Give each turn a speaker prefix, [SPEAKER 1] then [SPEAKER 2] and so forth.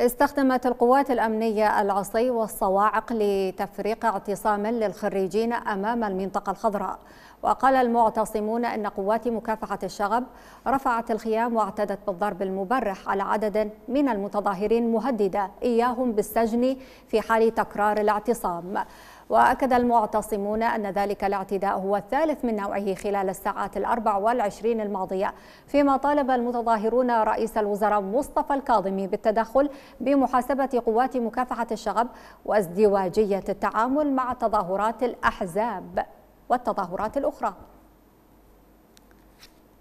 [SPEAKER 1] استخدمت القوات الأمنية العصي والصواعق لتفريق اعتصام للخريجين أمام المنطقة الخضراء وقال المعتصمون أن قوات مكافحة الشغب رفعت الخيام واعتدت بالضرب المبرح على عدد من المتظاهرين مهددة إياهم بالسجن في حال تكرار الاعتصام وأكد المعتصمون أن ذلك الاعتداء هو الثالث من نوعه خلال الساعات الأربع والعشرين الماضية فيما طالب المتظاهرون رئيس الوزراء مصطفى الكاظمي بالتدخل بمحاسبة قوات مكافحة الشغب وازدواجية التعامل مع تظاهرات الأحزاب والتظاهرات الأخرى